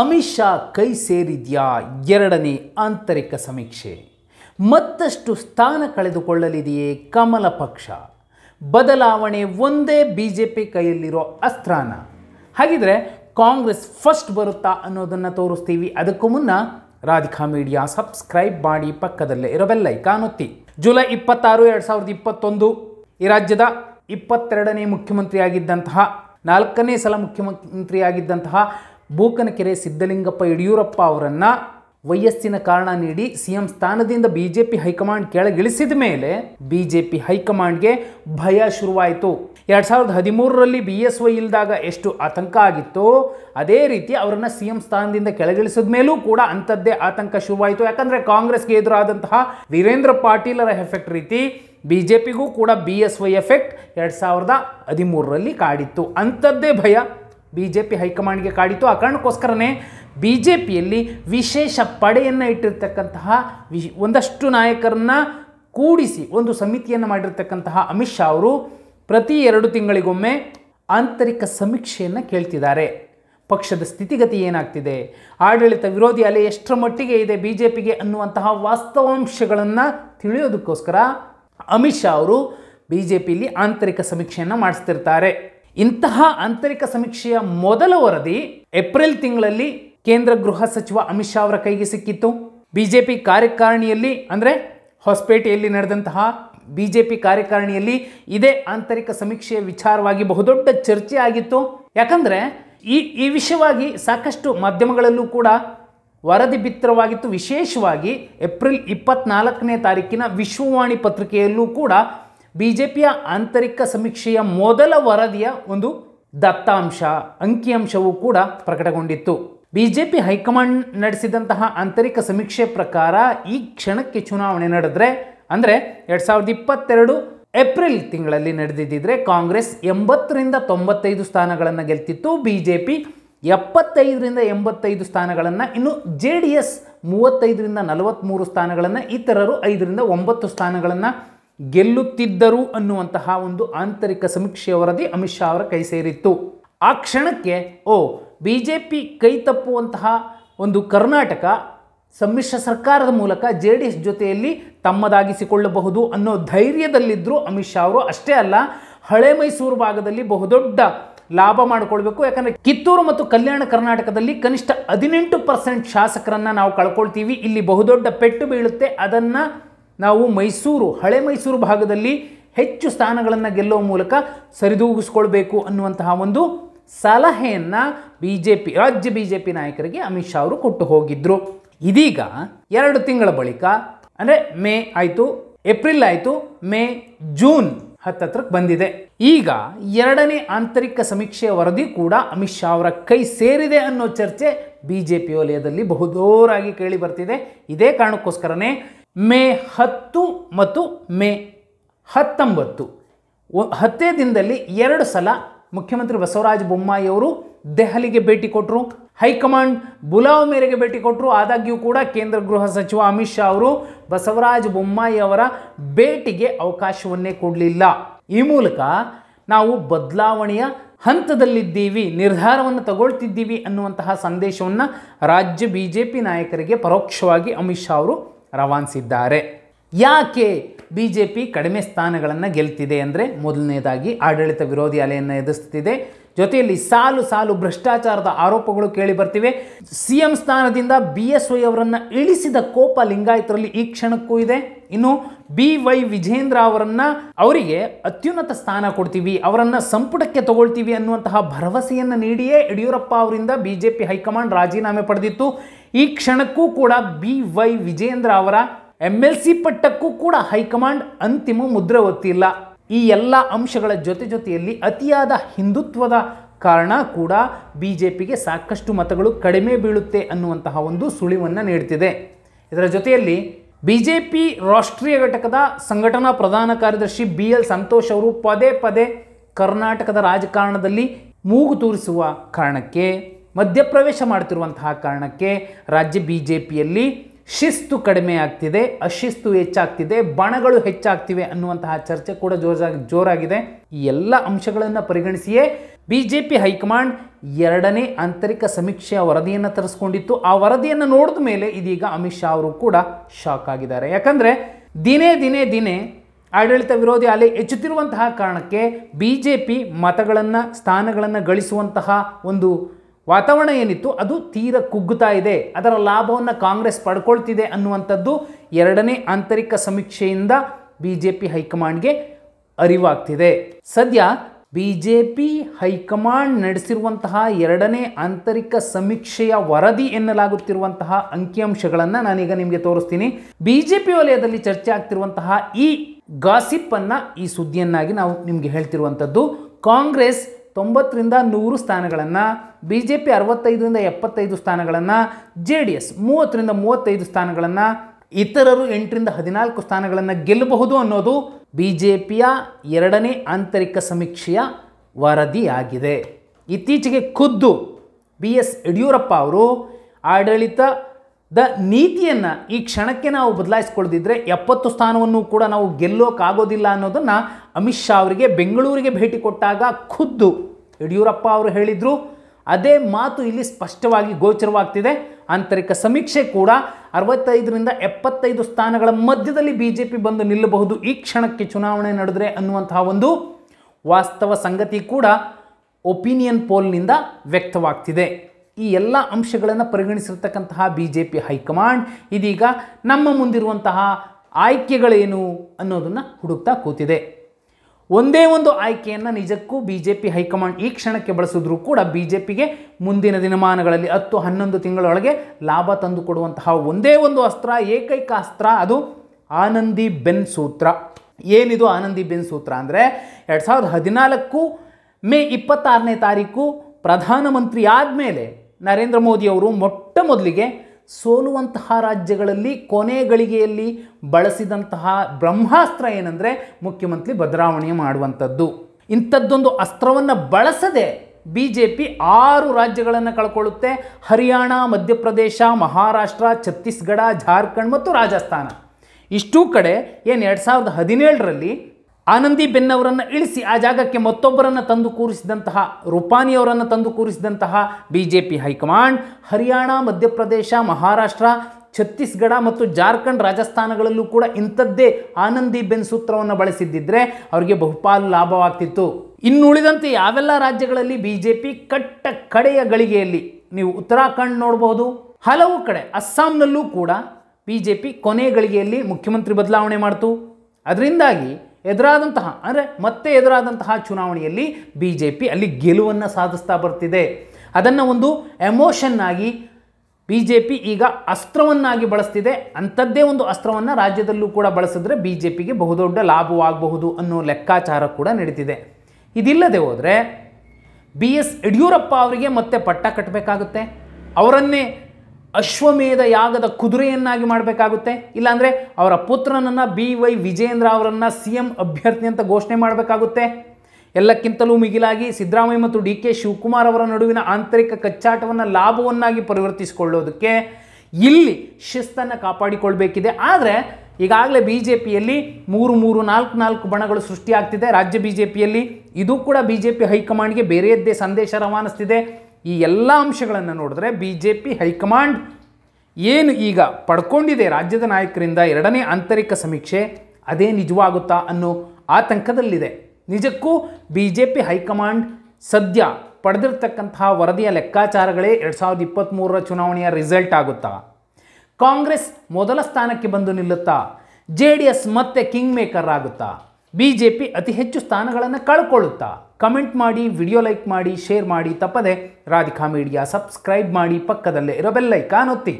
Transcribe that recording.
ಅಮಿತ್ ಶಾ ಕೈ ಸೇರಿದ್ಯಾ ಎರಡನೇ ಆಂತರಿಕ ಸಮೀಕ್ಷೆ ಮತ್ತಷ್ಟು ಸ್ಥಾನ ಕಳೆದುಕೊಳ್ಳಲಿದೆಯೇ ಕಮಲ ಪಕ್ಷ ಬದಲಾವಣೆ ಒಂದೇ ಬಿ ಜೆ ಪಿ ಕೈಯಲ್ಲಿರೋ ಅಸ್ತ್ರಾನ ಹಾಗಿದ್ರೆ ಕಾಂಗ್ರೆಸ್ ಫಸ್ಟ್ ಬರುತ್ತಾ ಅನ್ನೋದನ್ನು ತೋರಿಸ್ತೀವಿ ಅದಕ್ಕೂ ಮುನ್ನ ರಾಧಿಕಾ ಮೀಡಿಯಾ ಸಬ್ಸ್ಕ್ರೈಬ್ ಮಾಡಿ ಪಕ್ಕದಲ್ಲೇ ಈ ಕಾಣುತ್ತಿ ಜುಲೈ ಇಪ್ಪತ್ತಾರು ಎರಡು ಸಾವಿರದ ಇಪ್ಪತ್ತೊಂದು ಈ ರಾಜ್ಯದ ಇಪ್ಪತ್ತೆರಡನೇ ಮುಖ್ಯಮಂತ್ರಿಯಾಗಿದ್ದಂತಹ ನಾಲ್ಕನೇ ಸಲ ಮುಖ್ಯಮಂತ್ರಿಯಾಗಿದ್ದಂತಹ ಬೂಕನಕೆರೆ ಸಿದ್ದಲಿಂಗಪ್ಪ ಯಡಿಯೂರಪ್ಪ ಅವರನ್ನು ವಯಸ್ಸಿನ ಕಾರಣ ನೀಡಿ ಸಿಎಂ ಸ್ಥಾನದಿಂದ ಬಿಜೆಪಿ ಹೈಕಮಾಂಡ್ ಕೆಳಗಿಳಿಸಿದ ಮೇಲೆ ಬಿಜೆಪಿ ಹೈಕಮಾಂಡ್ಗೆ ಭಯ ಶುರುವಾಯಿತು ಎರಡು ಸಾವಿರದ ಹದಿಮೂರರಲ್ಲಿ ಬಿ ಎಸ್ ವೈ ಇಲ್ದಾಗ ಎಷ್ಟು ಆತಂಕ ಆಗಿತ್ತೋ ಅದೇ ರೀತಿ ಅವರನ್ನು ಸಿ ಎಂ ಸ್ಥಾನದಿಂದ ಕೆಳಗಿಳಿಸಿದ ಮೇಲೂ ಕೂಡ ಅಂಥದ್ದೇ ಆತಂಕ ಶುರುವಾಯಿತು ಯಾಕಂದರೆ ಕಾಂಗ್ರೆಸ್ಗೆ ಎದುರಾದಂತಹ ವೀರೇಂದ್ರ ಪಾಟೀಲರ ಎಫೆಕ್ಟ್ ರೀತಿ ಬಿ ಜೆ ಪಿಗೂ ಕೂಡ ಬಿ ಎಸ್ ವೈ ಎಫೆಕ್ಟ್ ಎರಡು ಸಾವಿರದ ಹದಿಮೂರರಲ್ಲಿ ಕಾಡಿತ್ತು ಅಂಥದ್ದೇ ಭಯ ಬಿ ಜೆ ಪಿ ಹೈಕಮಾಂಡ್ಗೆ ಕಾಡಿತು ಆ ಕಾರಣಕ್ಕೋಸ್ಕರನೇ ಬಿ ಜೆ ಪಿಯಲ್ಲಿ ವಿಶೇಷ ಪಡೆಯನ್ನು ಇಟ್ಟಿರ್ತಕ್ಕಂತಹ ವಿ ಒಂದಷ್ಟು ನಾಯಕರನ್ನು ಕೂಡಿಸಿ ಒಂದು ಸಮಿತಿಯನ್ನು ಮಾಡಿರ್ತಕ್ಕಂತಹ ಅಮಿತ್ ಶಾ ಅವರು ಪ್ರತಿ ಎರಡು ತಿಂಗಳಿಗೊಮ್ಮೆ ಆಂತರಿಕ ಸಮೀಕ್ಷೆಯನ್ನು ಕೇಳ್ತಿದ್ದಾರೆ ಪಕ್ಷದ ಸ್ಥಿತಿಗತಿ ಏನಾಗ್ತಿದೆ ಆಡಳಿತ ವಿರೋಧಿ ಅಲೆ ಎಷ್ಟರ ಮಟ್ಟಿಗೆ ಇದೆ ಬಿ ಜೆ ಪಿಗೆ ಅನ್ನುವಂತಹ ವಾಸ್ತವಾಂಶಗಳನ್ನು ತಿಳಿಯೋದಕ್ಕೋಸ್ಕರ ಅಮಿತ್ ಶಾ ಅವರು ಬಿ ಜೆ ಪಿಯಲ್ಲಿ ಆಂತರಿಕ ಸಮೀಕ್ಷೆಯನ್ನು ಮಾಡಿಸ್ತಿರ್ತಾರೆ ಇಂತಹ ಆಂತರಿಕ ಸಮೀಕ್ಷೆಯ ಮೊದಲ ವರದಿ ಏಪ್ರಿಲ್ ತಿಂಗಳಲ್ಲಿ ಕೇಂದ್ರ ಗೃಹ ಸಚಿವ ಅಮಿತ್ ಶಾ ಅವರ ಕೈಗೆ ಸಿಕ್ಕಿತ್ತು ಬಿಜೆಪಿ ಕಾರ್ಯಕಾರಿಣಿಯಲ್ಲಿ ಅಂದರೆ ಹೊಸಪೇಟೆಯಲ್ಲಿ ನಡೆದಂತಹ ಬಿಜೆಪಿ ಕಾರ್ಯಕಾರಿಣಿಯಲ್ಲಿ ಇದೇ ಆಂತರಿಕ ಸಮೀಕ್ಷೆಯ ವಿಚಾರವಾಗಿ ಬಹುದೊಡ್ಡ ಚರ್ಚೆ ಆಗಿತ್ತು ಯಾಕಂದರೆ ಈ ಈ ವಿಷಯವಾಗಿ ಸಾಕಷ್ಟು ಮಾಧ್ಯಮಗಳಲ್ಲೂ ಕೂಡ ವರದಿ ಬಿತ್ತರವಾಗಿತ್ತು ವಿಶೇಷವಾಗಿ ಏಪ್ರಿಲ್ ಇಪ್ಪತ್ನಾಲ್ಕನೇ ತಾರೀಕಿನ ವಿಶ್ವವಾಣಿ ಪತ್ರಿಕೆಯಲ್ಲೂ ಕೂಡ ಬಿಜೆಪಿಯ ಆಂತರಿಕ ಸಮೀಕ್ಷೆಯ ಮೊದಲ ವರದಿಯ ಒಂದು ದತ್ತಾಂಶ ಅಂಕಿಅಂಶವೂ ಕೂಡ ಪ್ರಕಟಗೊಂಡಿತ್ತು ಬಿ ಜೆ ಪಿ ಹೈಕಮಾಂಡ್ ನಡೆಸಿದಂತಹ ಆಂತರಿಕ ಸಮೀಕ್ಷೆ ಪ್ರಕಾರ ಈ ಕ್ಷಣಕ್ಕೆ ಚುನಾವಣೆ ನಡೆದ್ರೆ ಅಂದರೆ ಎರಡು ಸಾವಿರದ ಇಪ್ಪತ್ತೆರಡು ಏಪ್ರಿಲ್ ತಿಂಗಳಲ್ಲಿ ನಡೆದಿದ್ದಿದ್ರೆ ಕಾಂಗ್ರೆಸ್ ಎಂಬತ್ತರಿಂದ ತೊಂಬತ್ತೈದು ಸ್ಥಾನಗಳನ್ನು ಗೆಲ್ತಿತ್ತು ಬಿ ಜೆ ಪಿ ಎಪ್ಪತ್ತೈದರಿಂದ ಎಂಬತ್ತೈದು ಸ್ಥಾನಗಳನ್ನು ಇನ್ನು ಜೆ ಡಿ ಎಸ್ ಮೂವತ್ತೈದರಿಂದ ನಲವತ್ತ್ಮೂರು ಸ್ಥಾನಗಳನ್ನು ಇತರರು ಐದರಿಂದ ಒಂಬತ್ತು ಸ್ಥಾನಗಳನ್ನು ಗೆಲ್ಲುತ್ತಿದ್ದರು ಅನ್ನುವಂತಹ ಒಂದು ಆಂತರಿಕ ಸಮೀಕ್ಷೆಯ ವರದಿ ಅಮಿತ್ ಶಾ ಅವರ ಕೈ ಸೇರಿತ್ತು ಆ ಕ್ಷಣಕ್ಕೆ ಓ ಬಿ ಜೆ ಪಿ ಕೈ ತಪ್ಪುವಂತಹ ಒಂದು ಕರ್ನಾಟಕ ಸಮ್ಮಿಶ್ರ ಸರ್ಕಾರದ ಮೂಲಕ ಜೆ ಡಿ ಎಸ್ ಜೊತೆಯಲ್ಲಿ ತಮ್ಮದಾಗಿಸಿಕೊಳ್ಳಬಹುದು ಅನ್ನೋ ಧೈರ್ಯದಲ್ಲಿದ್ದರು ಅಮಿತ್ ಶಾ ಅವರು ಅಷ್ಟೇ ಅಲ್ಲ ಹಳೆ ಮೈಸೂರು ಭಾಗದಲ್ಲಿ ಬಹುದೊಡ್ಡ ಲಾಭ ಮಾಡಿಕೊಳ್ಬೇಕು ಯಾಕಂದರೆ ಕಿತ್ತೂರು ಮತ್ತು ಕಲ್ಯಾಣ ಕರ್ನಾಟಕದಲ್ಲಿ ಕನಿಷ್ಠ ಹದಿನೆಂಟು ಪರ್ಸೆಂಟ್ ಶಾಸಕರನ್ನು ನಾವು ಕಳ್ಕೊಳ್ತೀವಿ ಇಲ್ಲಿ ಬಹುದೊಡ್ಡ ಪೆಟ್ಟು ಬೀಳುತ್ತೆ ಅದನ್ನು ನಾವು ಮೈಸೂರು ಹಳೆ ಮೈಸೂರು ಭಾಗದಲ್ಲಿ ಹೆಚ್ಚು ಸ್ಥಾನಗಳನ್ನು ಗೆಲ್ಲುವ ಮೂಲಕ ಸರಿದೂಗಿಸ್ಕೊಳ್ಬೇಕು ಅನ್ನುವಂತಹ ಒಂದು ಸಲಹೆಯನ್ನು ಬಿ ಜೆ ಪಿ ರಾಜ್ಯ ಬಿ ಜೆ ಪಿ ನಾಯಕರಿಗೆ ಅಮಿತ್ ಶಾ ಅವರು ಕೊಟ್ಟು ಹೋಗಿದ್ದರು ಇದೀಗ ಎರಡು ತಿಂಗಳ ಬಳಿಕ ಅಂದರೆ ಮೇ ಆಯಿತು ಏಪ್ರಿಲ್ ಆಯಿತು ಮೇ ಜೂನ್ ಹತ್ತತ್ರಕ್ಕೆ ಬಂದಿದೆ ಈಗ ಎರಡನೇ ಆಂತರಿಕ ಸಮೀಕ್ಷೆಯ ವರದಿ ಕೂಡ ಅಮಿತ್ ಶಾ ಅವರ ಕೈ ಸೇರಿದೆ ಅನ್ನೋ ಚರ್ಚೆ ಬಿ ಜೆ ಪಿ ವಲಯದಲ್ಲಿ ಬಹುದೋರಾಗಿ ಕೇಳಿ ಬರ್ತಿದೆ ಇದೇ ಕಾರಣಕ್ಕೋಸ್ಕರನೇ ಮೇ ಹತ್ತು ಮತ್ತು ಮೇ ಹತ್ತೊಂಬತ್ತು ಹತ್ತೇ ದಿನದಲ್ಲಿ ಎರಡು ಸಲ ಮುಖ್ಯಮಂತ್ರಿ ಬಸವರಾಜ ಬೊಮ್ಮಾಯಿಯವರು ದೆಹಲಿಗೆ ಭೇಟಿ ಕೊಟ್ಟರು ಹೈಕಮಾಂಡ್ ಬುಲಾವ್ ಮೇರೆಗೆ ಭೇಟಿ ಕೊಟ್ಟರು ಆದಾಗ್ಯೂ ಕೂಡ ಕೇಂದ್ರ ಗೃಹ ಸಚಿವ ಅಮಿತ್ ಶಾ ಅವರು ಬಸವರಾಜ ಬೊಮ್ಮಾಯಿ ಅವರ ಭೇಟಿಗೆ ಅವಕಾಶವನ್ನೇ ಕೊಡಲಿಲ್ಲ ಈ ಮೂಲಕ ನಾವು ಬದಲಾವಣೆಯ ಹಂತದಲ್ಲಿದ್ದೀವಿ ನಿರ್ಧಾರವನ್ನು ತಗೊಳ್ತಿದ್ದೀವಿ ಅನ್ನುವಂತಹ ಸಂದೇಶವನ್ನು ರಾಜ್ಯ ಬಿ ಜೆ ಪಿ ನಾಯಕರಿಗೆ ಪರೋಕ್ಷವಾಗಿ ಅಮಿತ್ ಶಾ ಅವರು ರವಾನಿಸಿದ್ದಾರೆ ಯಾಕೆ ಬಿ ಜೆ ಪಿ ಕಡಿಮೆ ಸ್ಥಾನಗಳನ್ನು ಗೆಲ್ತಿದೆ ಅಂದರೆ ಮೊದಲನೇದಾಗಿ ಆಡಳಿತ ವಿರೋಧಿ ಅಲೆಯನ್ನು ಎದುರಿಸ್ತಿದೆ ಜೊತೆಯಲ್ಲಿ ಸಾಲು ಸಾಲು ಭ್ರಷ್ಟಾಚಾರದ ಆರೋಪಗಳು ಕೇಳಿ ಬರ್ತಿವೆ ಸಿಎಂ ಸ್ಥಾನದಿಂದ ಬಿ ಎಸ್ ವೈ ಅವರನ್ನು ಇಳಿಸಿದ ಕೋಪ ಲಿಂಗಾಯತರಲ್ಲಿ ಈ ಕ್ಷಣಕ್ಕೂ ಇದೆ ಇನ್ನು ಬಿ ವೈ ವಿಜೇಂದ್ರ ಅವರನ್ನ ಅವರಿಗೆ ಅತ್ಯುನ್ನತ ಸ್ಥಾನ ಕೊಡ್ತೀವಿ ಅವರನ್ನ ಸಂಪುಟಕ್ಕೆ ತಗೊಳ್ತೀವಿ ಅನ್ನುವಂತಹ ಭರವಸೆಯನ್ನು ನೀಡಿಯೇ ಯಡಿಯೂರಪ್ಪ ಅವರಿಂದ ಬಿಜೆಪಿ ಹೈಕಮಾಂಡ್ ರಾಜೀನಾಮೆ ಪಡೆದಿತ್ತು ಈ ಕ್ಷಣಕ್ಕೂ ಕೂಡ ಬಿ ವೈ ವಿಜೇಂದ್ರ ಅವರ ಎಂ ಎಲ್ ಸಿ ಪಟ್ಟಕ್ಕೂ ಕೂಡ ಹೈಕಮಾಂಡ್ ಅಂತಿಮ ಮುದ್ರೆ ಒತ್ತಿಲ್ಲ ಈ ಎಲ್ಲ ಅಂಶಗಳ ಜೊತೆ ಜೊತೆಯಲ್ಲಿ ಅತಿಯಾದ ಹಿಂದುತ್ವದ ಕಾರಣ ಕೂಡ ಬಿ ಜೆ ಪಿಗೆ ಸಾಕಷ್ಟು ಮತಗಳು ಕಡಿಮೆ ಬೀಳುತ್ತೆ ಅನ್ನುವಂತಹ ಒಂದು ಸುಳಿವನ್ನು ನೀಡ್ತಿದೆ ಇದರ ಜೊತೆಯಲ್ಲಿ ಬಿ ಜೆ ಪಿ ರಾಷ್ಟ್ರೀಯ ಘಟಕದ ಸಂಘಟನಾ ಪ್ರಧಾನ ಕಾರ್ಯದರ್ಶಿ ಬಿ ಎಲ್ ಸಂತೋಷ್ ಅವರು ಪದೇ ಪದೇ ಕರ್ನಾಟಕದ ರಾಜಕಾರಣದಲ್ಲಿ ಮೂಗು ತೂರಿಸುವ ಕಾರಣಕ್ಕೆ ಮಧ್ಯಪ್ರವೇಶ ಮಾಡ್ತಿರುವಂತಹ ಕಾರಣಕ್ಕೆ ರಾಜ್ಯ ಬಿ ಜೆ ಪಿಯಲ್ಲಿ ಶಿಸ್ತು ಕಡಿಮೆ ಆಗ್ತಿದೆ ಅಶಿಸ್ತು ಹೆಚ್ಚಾಗ್ತಿದೆ ಬಣಗಳು ಹೆಚ್ಚಾಗ್ತಿವೆ ಅನ್ನುವಂತಹ ಚರ್ಚೆ ಕೂಡ ಜೋರಾಗಿ ಜೋರಾಗಿದೆ ಈ ಎಲ್ಲ ಅಂಶಗಳನ್ನು ಪರಿಗಣಿಸಿಯೇ ಬಿ ಜೆ ಪಿ ಹೈಕಮಾಂಡ್ ಎರಡನೇ ಆಂತರಿಕ ಸಮೀಕ್ಷೆಯ ವರದಿಯನ್ನು ತರಿಸ್ಕೊಂಡಿತ್ತು ಆ ವರದಿಯನ್ನು ನೋಡಿದ ಮೇಲೆ ಇದೀಗ ಅಮಿತ್ ಶಾ ಅವರು ಕೂಡ ಶಾಕ್ ಆಗಿದ್ದಾರೆ ಯಾಕಂದರೆ ದಿನೇ ದಿನೇ ದಿನೇ ಆಡಳಿತ ವಿರೋಧಿ ಅಲೆ ಹೆಚ್ಚುತ್ತಿರುವಂತಹ ಕಾರಣಕ್ಕೆ ಬಿ ಜೆ ಪಿ ಮತಗಳನ್ನು ಸ್ಥಾನಗಳನ್ನು ಗಳಿಸುವಂತಹ ಒಂದು ವಾತಾವರಣ ಏನಿತ್ತು ಅದು ತೀರ ಕುಗ್ಗುತ್ತಾ ಇದೆ ಅದರ ಲಾಭವನ್ನು ಕಾಂಗ್ರೆಸ್ ಪಡ್ಕೊಳ್ತಿದೆ ಅನ್ನುವಂಥದ್ದು ಎರಡನೇ ಆಂತರಿಕ ಸಮೀಕ್ಷೆಯಿಂದ ಬಿ ಜೆ ಪಿ ಹೈಕಮಾಂಡ್ಗೆ ಅರಿವಾಗ್ತಿದೆ ಸದ್ಯ ಬಿ ಜೆ ಪಿ ಹೈಕಮಾಂಡ್ ನಡೆಸಿರುವಂತಹ ಎರಡನೇ ಆಂತರಿಕ ಸಮೀಕ್ಷೆಯ ವರದಿ ಎನ್ನಲಾಗುತ್ತಿರುವಂತಹ ಅಂಕಿಅಂಶಗಳನ್ನು ನಾನೀಗ ನಿಮಗೆ ತೋರಿಸ್ತೀನಿ ಬಿ ಜೆ ಪಿ ವಲಯದಲ್ಲಿ ಚರ್ಚೆ ಆಗ್ತಿರುವಂತಹ ಈ ಗಾಸಿಪ್ಪನ್ನು ಈ ಸುದ್ದಿಯನ್ನಾಗಿ ನಾವು ನಿಮಗೆ ಹೇಳ್ತಿರುವಂಥದ್ದು ಕಾಂಗ್ರೆಸ್ ತೊಂಬತ್ತರಿಂದ ನೂರು ಸ್ಥಾನಗಳನ್ನು ಬಿ ಜೆ ಪಿ ಅರವತ್ತೈದರಿಂದ ಎಪ್ಪತ್ತೈದು ಸ್ಥಾನಗಳನ್ನು ಜೆ ಡಿ ಎಸ್ ಮೂವತ್ತರಿಂದ ಮೂವತ್ತೈದು ಸ್ಥಾನಗಳನ್ನು ಇತರರು ಎಂಟರಿಂದ ಹದಿನಾಲ್ಕು ಸ್ಥಾನಗಳನ್ನು ಗೆಲ್ಲಬಹುದು ಅನ್ನೋದು ಬಿ ಜೆ ಪಿಯ ಎರಡನೇ ಆಂತರಿಕ ಸಮೀಕ್ಷೆಯ ವರದಿಯಾಗಿದೆ ಇತ್ತೀಚೆಗೆ ಖುದ್ದು ಬಿ ಎಸ್ ಯಡಿಯೂರಪ್ಪ ಅವರು ಆಡಳಿತ ದ ನೀತಿಯನ್ನು ಈ ಕ್ಷಣಕ್ಕೆ ನಾವು ಬದಲಾಯಿಸ್ಕೊಳ್ದಿದ್ರೆ ಎಪ್ಪತ್ತು ಸ್ಥಾನವನ್ನು ಕೂಡ ನಾವು ಗೆಲ್ಲೋಕ್ಕಾಗೋದಿಲ್ಲ ಅನ್ನೋದನ್ನು ಅಮಿತ್ ಶಾ ಅವರಿಗೆ ಬೆಂಗಳೂರಿಗೆ ಭೇಟಿ ಕೊಟ್ಟಾಗ ಖುದ್ದು ಯಡಿಯೂರಪ್ಪ ಅವರು ಹೇಳಿದರು ಅದೇ ಮಾತು ಇಲ್ಲಿ ಸ್ಪಷ್ಟವಾಗಿ ಗೋಚರವಾಗ್ತಿದೆ ಆಂತರಿಕ ಸಮೀಕ್ಷೆ ಕೂಡ ಅರವತ್ತೈದರಿಂದ ಎಪ್ಪತ್ತೈದು ಸ್ಥಾನಗಳ ಮಧ್ಯದಲ್ಲಿ ಬಿ ಜೆ ಪಿ ಬಂದು ನಿಲ್ಲಬಹುದು ಈ ಕ್ಷಣಕ್ಕೆ ಚುನಾವಣೆ ನಡೆದರೆ ಅನ್ನುವಂತಹ ಒಂದು ವಾಸ್ತವ ಸಂಗತಿ ಕೂಡ ಒಪಿನಿಯನ್ ಪೋಲ್ನಿಂದ ವ್ಯಕ್ತವಾಗ್ತಿದೆ ಈ ಎಲ್ಲ ಅಂಶಗಳನ್ನು ಪರಿಗಣಿಸಿರ್ತಕ್ಕಂತಹ ಬಿ ಜೆ ಪಿ ಹೈಕಮಾಂಡ್ ಇದೀಗ ನಮ್ಮ ಮುಂದಿರುವಂತಹ ಆಯ್ಕೆಗಳೇನು ಅನ್ನೋದನ್ನು ಹುಡುಕ್ತಾ ಕೂತಿದೆ ಒಂದೇ ಒಂದು ಆಯ್ಕೆಯನ್ನು ನಿಜಕ್ಕೂ ಬಿ ಜೆ ಪಿ ಹೈಕಮಾಂಡ್ ಈ ಕ್ಷಣಕ್ಕೆ ಬಳಸಿದ್ರೂ ಕೂಡ ಬಿ ಜೆ ಪಿಗೆ ಮುಂದಿನ ದಿನಮಾನಗಳಲ್ಲಿ ಹತ್ತು ಹನ್ನೊಂದು ತಿಂಗಳೊಳಗೆ ಲಾಭ ತಂದು ಕೊಡುವಂತಹ ಒಂದೇ ಒಂದು ಅಸ್ತ್ರ ಏಕೈಕ ಅಸ್ತ್ರ ಅದು ಆನಂದಿ ಬೆನ್ ಸೂತ್ರ ಏನಿದು ಆನಂದಿ ಬೆನ್ ಸೂತ್ರ ಅಂದರೆ ಎರಡು ಸಾವಿರದ ಹದಿನಾಲ್ಕು ಮೇ ಇಪ್ಪತ್ತಾರನೇ ತಾರೀಕು ಪ್ರಧಾನಮಂತ್ರಿ ಆದಮೇಲೆ ನರೇಂದ್ರ ಮೋದಿಯವರು ಮೊಟ್ಟ ಮೊದಲಿಗೆ ಸೋಲುವಂತಹ ರಾಜ್ಯಗಳಲ್ಲಿ ಕೊನೆ ಗಳಿಗೆಯಲ್ಲಿ ಬಳಸಿದಂತಹ ಬ್ರಹ್ಮಾಸ್ತ್ರ ಏನಂದರೆ ಮುಖ್ಯಮಂತ್ರಿ ಬದಲಾವಣೆ ಮಾಡುವಂಥದ್ದು ಇಂಥದ್ದೊಂದು ಅಸ್ತ್ರವನ್ನು ಬಳಸದೆ ಬಿ ಜೆ ಪಿ ಆರು ರಾಜ್ಯಗಳನ್ನು ಕಳ್ಕೊಳ್ಳುತ್ತೆ ಹರಿಯಾಣ ಮಧ್ಯಪ್ರದೇಶ ಮಹಾರಾಷ್ಟ್ರ ಛತ್ತೀಸ್ಗಢ ಜಾರ್ಖಂಡ್ ಮತ್ತು ರಾಜಸ್ಥಾನ ಇಷ್ಟೂ ಕಡೆ ಏನು ಎರಡು ಸಾವಿರದ ಹದಿನೇಳರಲ್ಲಿ ಆನಂದಿ ಬೆನ್ನವರನ್ನು ಇಳಿಸಿ ಆ ಜಾಗಕ್ಕೆ ಮತ್ತೊಬ್ಬರನ್ನು ತಂದು ಕೂರಿಸಿದಂತಹ ರೂಪಾನಿಯವರನ್ನು ತಂದು ಕೂರಿಸಿದಂತಹ B J P high command Haryana Madhya Pradesh Maharashtra Chhattisgarh ಮತ್ತು ಜಾರ್ಖಂಡ್ ರಾಜಸ್ಥಾನಗಳಲ್ಲೂ ಕೂಡ ಇಂಥದ್ದೇ ಆನಂದಿ ಬೆನ್ ಸೂತ್ರವನ್ನು ಬಳಸಿದ್ದಿದ್ರೆ ಅವರಿಗೆ ಬಹುಪಾಲು ಲಾಭವಾಗ್ತಿತ್ತು ಇನ್ನುಳಿದಂತೆ ಯಾವೆಲ್ಲ ರಾಜ್ಯಗಳಲ್ಲಿ ಬಿ ಜೆ ಪಿ ಕಟ್ಟ ಕಡೆಯ ಗಳಿಗೆಯಲ್ಲಿ ನೀವು ಉತ್ತರಾಖಂಡ್ ನೋಡಬಹುದು ಹಲವು ಕಡೆ ಅಸ್ಸಾಂನಲ್ಲೂ ಕೂಡ ಬಿ ಜೆ ಪಿ ಕೊನೆ ಗಳಿಗೆಯಲ್ಲಿ ಮುಖ್ಯಮಂತ್ರಿ ಬದಲಾವಣೆ ಮಾಡಿತು ಅದರಿಂದಾಗಿ ಎದುರಾದಂತಹ ಅಂದರೆ ಮತ್ತೆ ಎದುರಾದಂತಹ ಚುನಾವಣೆಯಲ್ಲಿ ಬಿ ಜೆ ಪಿ ಅಲ್ಲಿ ಗೆಲುವನ್ನು ಸಾಧಿಸ್ತಾ ಬರ್ತಿದೆ ಅದನ್ನು ಒಂದು ಎಮೋಷನ್ನಾಗಿ ಬಿ ಜೆ ಪಿ ಈಗ ಅಸ್ತ್ರವನ್ನಾಗಿ ಬಳಸ್ತಿದೆ ಅಂಥದ್ದೇ ಒಂದು ಅಸ್ತ್ರವನ್ನು ರಾಜ್ಯದಲ್ಲೂ ಕೂಡ ಬಳಸಿದ್ರೆ ಬಿ ಜೆ ಪಿಗೆ ಬಹುದೊಡ್ಡ ಲಾಭವಾಗಬಹುದು ಅನ್ನೋ ಲೆಕ್ಕಾಚಾರ ಕೂಡ ನಡೀತಿದೆ ಇದಿಲ್ಲದೆ ಹೋದರೆ ಬಿ ಎಸ್ ಯಡಿಯೂರಪ್ಪ ಅವರಿಗೆ ಮತ್ತೆ ಪಟ್ಟ ಕಟ್ಟಬೇಕಾಗುತ್ತೆ ಅವರನ್ನೇ ಅಶ್ವಮೇಧ ಯಾಗದ ಕುದುರೆಯನ್ನಾಗಿ ಮಾಡಬೇಕಾಗುತ್ತೆ ಇಲ್ಲಾಂದರೆ ಅವರ ಪುತ್ರನನ್ನು ಬಿ ವೈ ವಿಜೇಂದ್ರ ಅವರನ್ನು ಸಿ ಎಂ ಅಭ್ಯರ್ಥಿ ಅಂತ ಘೋಷಣೆ ಮಾಡಬೇಕಾಗುತ್ತೆ ಎಲ್ಲಕ್ಕಿಂತಲೂ ಮಿಗಿಲಾಗಿ ಸಿದ್ದರಾಮಯ್ಯ ಮತ್ತು ಡಿ ಕೆ ಶಿವಕುಮಾರ್ ಅವರ ನಡುವಿನ ಆಂತರಿಕ ಕಚ್ಚಾಟವನ್ನು ಲಾಭವನ್ನಾಗಿ ಪರಿವರ್ತಿಸಿಕೊಳ್ಳೋದಕ್ಕೆ ಇಲ್ಲಿ ಶಿಸ್ತನ್ನು ಕಾಪಾಡಿಕೊಳ್ಬೇಕಿದೆ ಆದರೆ ಈಗಾಗಲೇ ಬಿ ಜೆ ಪಿಯಲ್ಲಿ ಮೂರು ಮೂರು ನಾಲ್ಕು ನಾಲ್ಕು ಬಣಗಳು ಸೃಷ್ಟಿಯಾಗ್ತಿದೆ ರಾಜ್ಯ ಬಿ ಜೆ ಪಿಯಲ್ಲಿ ಇದು ಕೂಡ ಬಿ ಜೆ ಪಿ ಹೈಕಮಾಂಡ್ಗೆ ಬೇರೆಯದ್ದೇ ಸಂದೇಶ ರವಾನಿಸ್ತಿದೆ ಈ ಎಲ್ಲ ಅಂಶಗಳನ್ನು ನೋಡಿದ್ರೆ ಬಿ ಜೆ ಪಿ ಹೈಕಮಾಂಡ್ ಏನು ಈಗ ಪಡ್ಕೊಂಡಿದೆ ರಾಜ್ಯದ ನಾಯಕರಿಂದ ಎರಡನೇ ಆಂತರಿಕ ಸಮೀಕ್ಷೆ ಅದೇ ನಿಜವಾಗುತ್ತಾ ಅನ್ನೋ ಆತಂಕದಲ್ಲಿದೆ ನಿಜಕ್ಕೂ ಬಿ ಜೆ ಪಿ ಹೈಕಮಾಂಡ್ ಸದ್ಯ ಪಡೆದಿರ್ತಕ್ಕಂತಹ ವರದಿಯ ಲೆಕ್ಕಾಚಾರಗಳೇ ಎರಡು ಸಾವಿರದ ಇಪ್ಪತ್ತ್ಮೂರರ ಚುನಾವಣೆಯ ರಿಸಲ್ಟ್ ಆಗುತ್ತಾ ಕಾಂಗ್ರೆಸ್ ಮೊದಲ ಸ್ಥಾನಕ್ಕೆ ಬಂದು ನಿಲ್ಲುತ್ತಾ ಜೆ ಡಿ ಎಸ್ ಮತ್ತೆ ಕಿಂಗ್ ಮೇಕರ್ ಆಗುತ್ತಾ ಬಿ ಜೆ ಪಿ ಅತಿ ಹೆಚ್ಚು ಸ್ಥಾನಗಳನ್ನು ಕಳ್ಕೊಳ್ಳುತ್ತಾ ಕಮೆಂಟ್ ಮಾಡಿ ವಿಡಿಯೋ ಲೈಕ್ ಮಾಡಿ ಶೇರ್ ಮಾಡಿ ತಪ್ಪದೆ ರಾಧಿಕಾ ಮೀಡಿಯಾ ಸಬ್ಸ್ಕ್ರೈಬ್ ಮಾಡಿ ಪಕ್ಕದಲ್ಲೇ ಇರೋ ಬೆಲ್ಲೈಕಾನ್ ಒತ್ತಿ